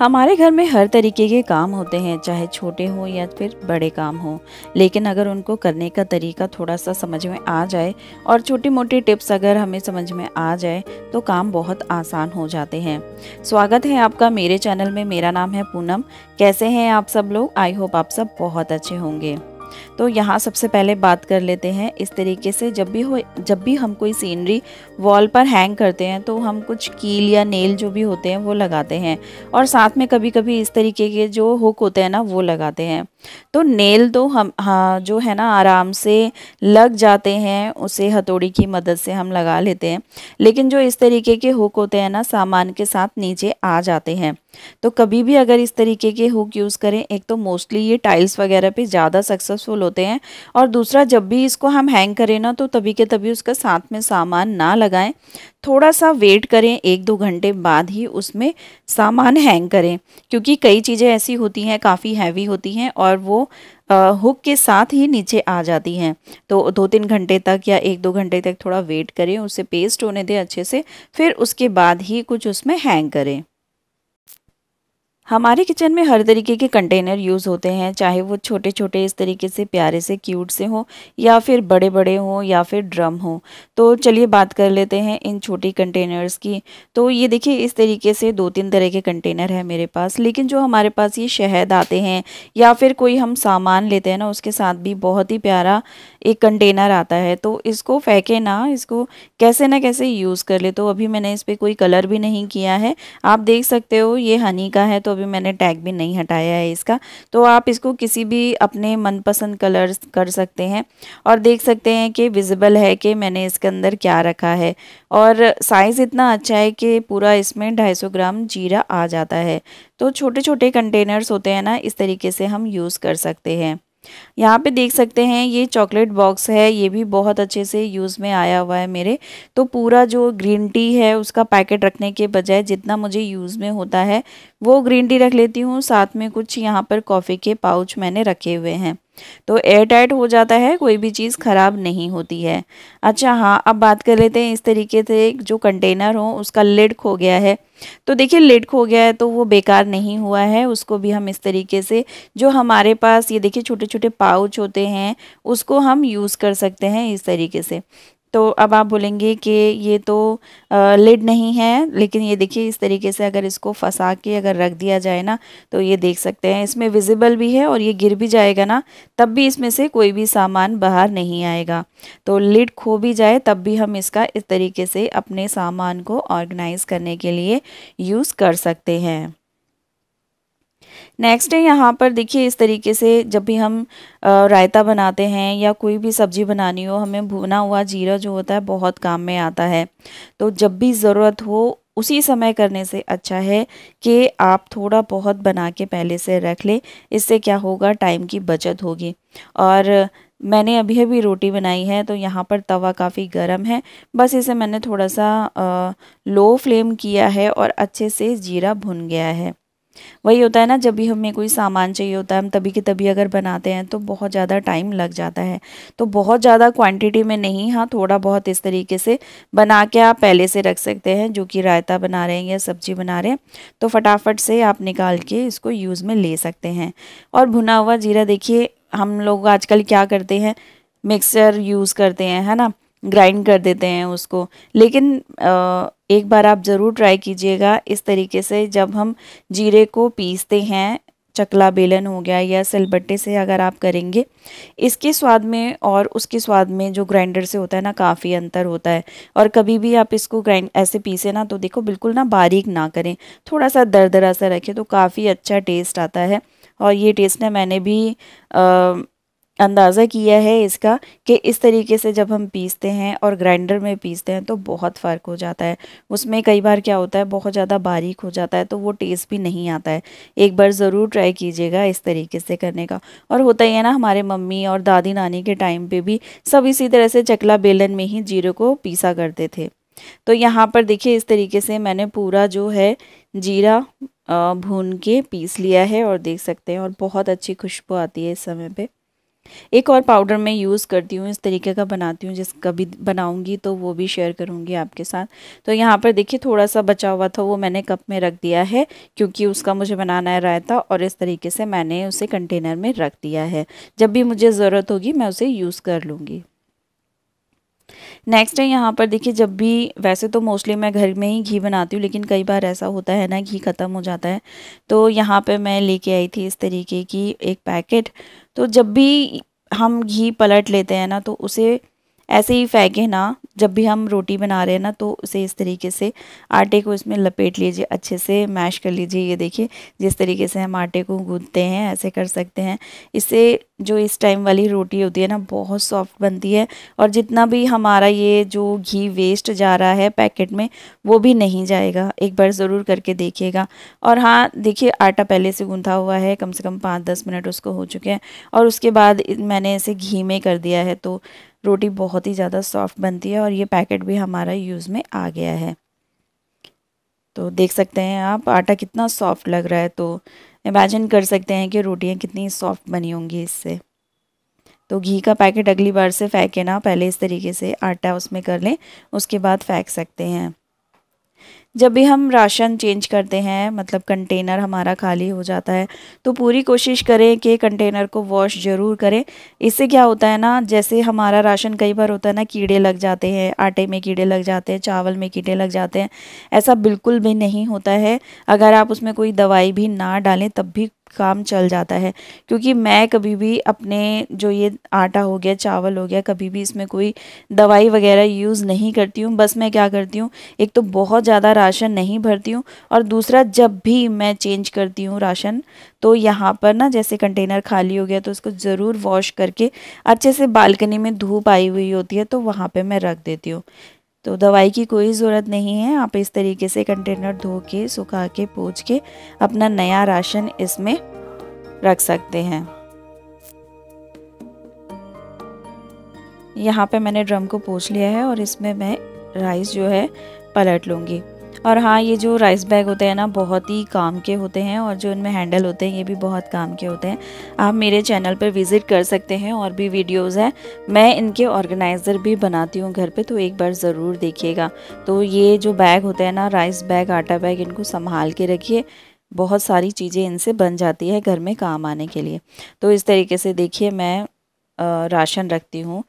हमारे घर में हर तरीके के काम होते हैं चाहे छोटे हों या फिर बड़े काम हों लेकिन अगर उनको करने का तरीका थोड़ा सा समझ में आ जाए और छोटी मोटी टिप्स अगर हमें समझ में आ जाए तो काम बहुत आसान हो जाते हैं स्वागत है आपका मेरे चैनल में मेरा नाम है पूनम कैसे हैं आप सब लोग आई होप आप सब बहुत अच्छे होंगे तो यहाँ सबसे पहले बात कर लेते हैं इस तरीके से जब भी हो जब भी हम कोई सीनरी वॉल पर हैंग करते हैं तो हम कुछ कील या नेल जो भी होते हैं वो लगाते हैं और साथ में कभी कभी इस तरीके के जो हुक होते हैं ना वो लगाते हैं तो नेल तो हम हाँ जो है ना आराम से लग जाते हैं उसे हथौड़ी की मदद से हम लगा लेते हैं लेकिन जो इस तरीके के हुक होते हैं ना सामान के साथ नीचे आ जाते हैं तो कभी भी अगर इस तरीके के हुक यूज़ करें एक तो मोस्टली ये टाइल्स वगैरह पे ज़्यादा सक्सेसफुल होते हैं और दूसरा जब भी इसको हम हैंग करें ना तो तभी के तभी उसका साथ में सामान ना लगाएं थोड़ा सा वेट करें एक दो घंटे बाद ही उसमें सामान हैंग करें क्योंकि कई चीज़ें ऐसी होती हैं काफ़ी हैवी होती हैं और वो आ, हुक के साथ ही नीचे आ जाती हैं तो दो तीन घंटे तक या एक दो घंटे तक थोड़ा वेट करें उसे पेस्ट होने दें अच्छे से फिर उसके बाद ही कुछ उसमें हैंग करें हमारे किचन में हर तरीके के कंटेनर यूज़ होते हैं चाहे वो छोटे छोटे इस तरीके से प्यारे से क्यूट से हों या फिर बड़े बड़े हों या फिर ड्रम हो तो चलिए बात कर लेते हैं इन छोटी कंटेनर्स की तो ये देखिए इस तरीके से दो तीन तरह के कंटेनर है मेरे पास लेकिन जो हमारे पास ये शहद आते हैं या फिर कोई हम सामान लेते हैं ना उसके साथ भी बहुत ही प्यारा एक कंटेनर आता है तो इसको फेंके ना इसको कैसे ना कैसे यूज़ कर ले तो अभी मैंने इस पर कोई कलर भी नहीं किया है आप देख सकते हो ये हनी का है तो अभी मैंने टैग भी नहीं हटाया है इसका तो आप इसको किसी भी अपने मनपसंद कलर्स कर सकते हैं और देख सकते हैं कि विजिबल है कि मैंने इसके अंदर क्या रखा है और साइज़ इतना अच्छा है कि पूरा इसमें 250 ग्राम जीरा आ जाता है तो छोटे छोटे कंटेनर्स होते हैं ना इस तरीके से हम यूज़ कर सकते हैं यहाँ पे देख सकते हैं ये चॉकलेट बॉक्स है ये भी बहुत अच्छे से यूज़ में आया हुआ है मेरे तो पूरा जो ग्रीन टी है उसका पैकेट रखने के बजाय जितना मुझे यूज़ में होता है वो ग्रीन टी रख लेती हूँ साथ में कुछ यहाँ पर कॉफ़ी के पाउच मैंने रखे हुए हैं तो एयर टाइट हो जाता है कोई भी चीज़ ख़राब नहीं होती है अच्छा हाँ अब बात कर लेते हैं इस तरीके से जो कंटेनर हो उसका लिड खो गया है तो देखिए लिड खो गया है तो वो बेकार नहीं हुआ है उसको भी हम इस तरीके से जो हमारे पास ये देखिए छोटे छोटे पाउच होते हैं उसको हम यूज़ कर सकते हैं इस तरीके से तो अब आप बोलेंगे कि ये तो लिड नहीं है लेकिन ये देखिए इस तरीके से अगर इसको फंसा के अगर रख दिया जाए ना तो ये देख सकते हैं इसमें विजिबल भी है और ये गिर भी जाएगा ना तब भी इसमें से कोई भी सामान बाहर नहीं आएगा तो लिड खो भी जाए तब भी हम इसका इस तरीके से अपने सामान को ऑर्गेनाइज़ करने के लिए यूज़ कर सकते हैं नेक्स्ट है यहाँ पर देखिए इस तरीके से जब भी हम रायता बनाते हैं या कोई भी सब्जी बनानी हो हमें भुना हुआ जीरा जो होता है बहुत काम में आता है तो जब भी ज़रूरत हो उसी समय करने से अच्छा है कि आप थोड़ा बहुत बना के पहले से रख लें इससे क्या होगा टाइम की बचत होगी और मैंने अभी अभी रोटी बनाई है तो यहाँ पर तवा काफ़ी गर्म है बस इसे मैंने थोड़ा सा आ, लो फ्लेम किया है और अच्छे से जीरा भुन गया है वही होता है ना जब भी हमें कोई सामान चाहिए होता है हम तभी के तभी अगर बनाते हैं तो बहुत ज़्यादा टाइम लग जाता है तो बहुत ज़्यादा क्वांटिटी में नहीं हाँ थोड़ा बहुत इस तरीके से बना के आप पहले से रख सकते हैं जो कि रायता बना रहे हैं या सब्जी बना रहे हैं तो फटाफट से आप निकाल के इसको यूज़ में ले सकते हैं और भुना हुआ जीरा देखिए हम लोग आजकल क्या करते हैं मिक्सर यूज़ करते हैं है ना ग्राइंड कर देते हैं उसको लेकिन आ, एक बार आप ज़रूर ट्राई कीजिएगा इस तरीके से जब हम जीरे को पीसते हैं चकला बेलन हो गया या सिलबट्टे से अगर आप करेंगे इसके स्वाद में और उसके स्वाद में जो ग्राइंडर से होता है ना काफ़ी अंतर होता है और कभी भी आप इसको ग्राइंड ऐसे पीसे ना तो देखो बिल्कुल ना बारीक ना करें थोड़ा सा दरा सा रखें तो काफ़ी अच्छा टेस्ट आता है और ये टेस्ट ना मैंने भी आ, अंदाज़ा किया है इसका कि इस तरीके से जब हम पीसते हैं और ग्राइंडर में पीसते हैं तो बहुत फ़र्क हो जाता है उसमें कई बार क्या होता है बहुत ज़्यादा बारीक हो जाता है तो वो टेस्ट भी नहीं आता है एक बार ज़रूर ट्राई कीजिएगा इस तरीके से करने का और होता ही है ना हमारे मम्मी और दादी नानी के टाइम पर भी सब इसी तरह से चकला बेलन में ही जीरे को पीसा करते थे तो यहाँ पर देखिए इस तरीके से मैंने पूरा जो है जीरा भून के पीस लिया है और देख सकते हैं और बहुत अच्छी खुशबू आती है इस समय पर एक और पाउडर मैं यूज़ करती हूँ इस तरीके का बनाती हूँ जिस कभी बनाऊँगी तो वो भी शेयर करूँगी आपके साथ तो यहाँ पर देखिए थोड़ा सा बचा हुआ था वो मैंने कप में रख दिया है क्योंकि उसका मुझे बनाना है रायता और इस तरीके से मैंने उसे कंटेनर में रख दिया है जब भी मुझे ज़रूरत होगी मैं उसे यूज़ कर लूँगी नेक्स्ट है यहाँ पर देखिए जब भी वैसे तो मोस्टली मैं घर में ही घी बनाती हूँ लेकिन कई बार ऐसा होता है ना घी ख़त्म हो जाता है तो यहाँ पे मैं लेके आई थी इस तरीके की एक पैकेट तो जब भी हम घी पलट लेते हैं ना तो उसे ऐसे ही फेंके ना जब भी हम रोटी बना रहे हैं ना तो उसे इस तरीके से आटे को इसमें लपेट लीजिए अच्छे से मैश कर लीजिए ये देखिए जिस तरीके से हम आटे को गूँधते हैं ऐसे कर सकते हैं इससे जो इस टाइम वाली रोटी होती है ना बहुत सॉफ्ट बनती है और जितना भी हमारा ये जो घी वेस्ट जा रहा है पैकेट में वो भी नहीं जाएगा एक बार ज़रूर करके देखिएगा और हाँ देखिए आटा पहले से गूंथा हुआ है कम से कम पाँच दस मिनट उसको हो चुके हैं और उसके बाद मैंने इसे घी में कर दिया है तो रोटी बहुत ही ज़्यादा सॉफ्ट बनती है और ये पैकेट भी हमारा यूज़ में आ गया है तो देख सकते हैं आप आटा कितना सॉफ्ट लग रहा है तो इमेजिन कर सकते हैं कि रोटियाँ कितनी सॉफ्ट बनी होंगी इससे तो घी का पैकेट अगली बार से फेंके ना पहले इस तरीके से आटा उसमें कर लें उसके बाद फेंक सकते हैं जब भी हम राशन चेंज करते हैं मतलब कंटेनर हमारा खाली हो जाता है तो पूरी कोशिश करें कि कंटेनर को वॉश ज़रूर करें इससे क्या होता है ना जैसे हमारा राशन कई बार होता है ना कीड़े लग जाते हैं आटे में कीड़े लग जाते हैं चावल में कीड़े लग जाते हैं ऐसा बिल्कुल भी नहीं होता है अगर आप उसमें कोई दवाई भी ना डालें तब भी काम चल जाता है क्योंकि मैं कभी भी अपने जो ये आटा हो गया चावल हो गया कभी भी इसमें कोई दवाई वगैरह यूज़ नहीं करती हूँ बस मैं क्या करती हूँ एक तो बहुत ज़्यादा राशन नहीं भरती हूँ और दूसरा जब भी मैं चेंज करती हूँ राशन तो यहाँ पर ना जैसे कंटेनर खाली हो गया तो उसको ज़रूर वॉश करके अच्छे से बालकनी में धूप आई हुई होती है तो वहाँ पर मैं रख देती हूँ तो दवाई की कोई ज़रूरत नहीं है आप इस तरीके से कंटेनर धो के सुखा के पोछ के अपना नया राशन इसमें रख सकते हैं यहाँ पे मैंने ड्रम को पोछ लिया है और इसमें मैं राइस जो है पलट लूँगी और हाँ ये जो राइस बैग होते हैं ना बहुत ही काम के होते हैं और जो इनमें हैंडल होते हैं ये भी बहुत काम के होते हैं आप मेरे चैनल पर विज़िट कर सकते हैं और भी वीडियोज़ हैं मैं इनके ऑर्गेनाइज़र भी बनाती हूँ घर पर तो एक बार ज़रूर देखिएगा तो ये जो बैग होते हैं ना राइस बैग आटा बैग इनको संभाल के रखिए बहुत सारी चीज़ें इनसे बन जाती है घर में काम आने के लिए तो इस तरीके से देखिए मैं राशन रखती हूँ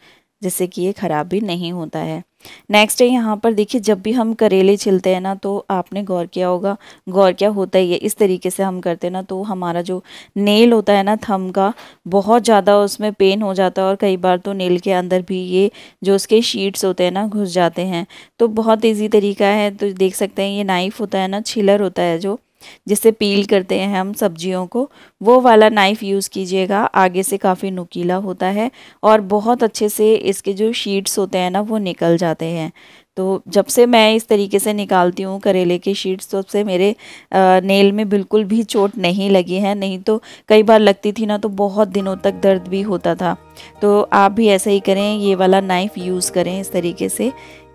जिससे कि ये ख़राब भी नहीं होता है नेक्स्ट है यहाँ पर देखिए जब भी हम करेले छिलते हैं ना तो आपने गौर किया होगा गौर क्या होता ही है इस तरीके से हम करते हैं ना तो हमारा जो नेल होता है ना थम का बहुत ज़्यादा उसमें पेन हो जाता है और कई बार तो नेल के अंदर भी ये जो उसके शीट्स होते हैं ना घुस जाते हैं तो बहुत ईजी तरीका है तो देख सकते हैं ये नाइफ़ होता है ना छिलर होता है जो जिससे पील करते हैं हम सब्जियों को वो वाला नाइफ़ यूज़ कीजिएगा आगे से काफ़ी नुकीला होता है और बहुत अच्छे से इसके जो शीट्स होते हैं ना वो निकल जाते हैं तो जब से मैं इस तरीके से निकालती हूँ करेले के शीट्स तो से मेरे नेल में बिल्कुल भी चोट नहीं लगी है नहीं तो कई बार लगती थी ना तो बहुत दिनों तक दर्द भी होता था तो आप भी ऐसा ही करें ये वाला नाइफ़ यूज़ करें इस तरीके से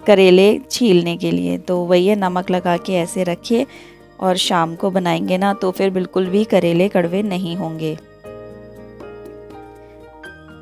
करेले छीलने के लिए तो वही है नमक लगा के ऐसे रखिए और शाम को बनाएंगे ना तो फिर बिल्कुल भी करेले कड़वे नहीं होंगे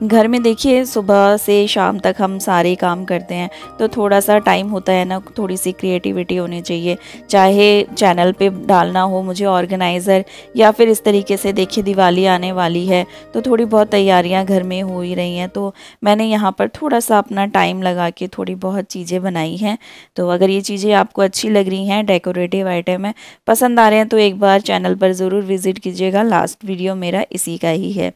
घर में देखिए सुबह से शाम तक हम सारे काम करते हैं तो थोड़ा सा टाइम होता है ना थोड़ी सी क्रिएटिविटी होनी चाहिए चाहे चैनल पे डालना हो मुझे ऑर्गेनाइज़र या फिर इस तरीके से देखिए दिवाली आने वाली है तो थोड़ी बहुत तैयारियां घर में हो ही रही हैं तो मैंने यहाँ पर थोड़ा सा अपना टाइम लगा के थोड़ी बहुत चीज़ें बनाई हैं तो अगर ये चीज़ें आपको अच्छी लग रही हैं डेकोरेटिव आइटम है पसंद आ रहे हैं तो एक बार चैनल पर ज़रूर विज़िट कीजिएगा लास्ट वीडियो मेरा इसी का ही है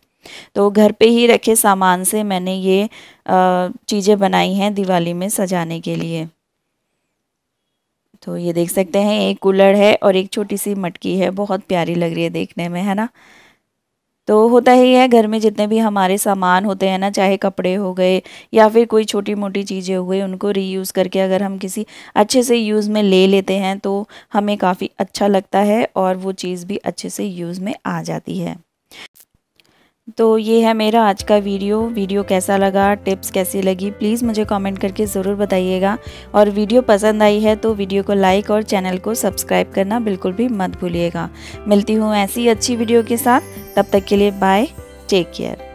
तो घर पे ही रखे सामान से मैंने ये चीज़ें बनाई हैं दिवाली में सजाने के लिए तो ये देख सकते हैं एक कूलर है और एक छोटी सी मटकी है बहुत प्यारी लग रही है देखने में है ना तो होता ही है घर में जितने भी हमारे सामान होते हैं ना चाहे कपड़े हो गए या फिर कोई छोटी मोटी चीज़ें हो गई उनको रीयूज़ करके अगर हम किसी अच्छे से यूज़ में ले लेते हैं तो हमें काफ़ी अच्छा लगता है और वो चीज़ भी अच्छे से यूज़ में आ जाती है तो ये है मेरा आज का वीडियो वीडियो कैसा लगा टिप्स कैसी लगी प्लीज़ मुझे कमेंट करके ज़रूर बताइएगा और वीडियो पसंद आई है तो वीडियो को लाइक और चैनल को सब्सक्राइब करना बिल्कुल भी मत भूलिएगा मिलती हूँ ऐसी अच्छी वीडियो के साथ तब तक के लिए बाय टेक केयर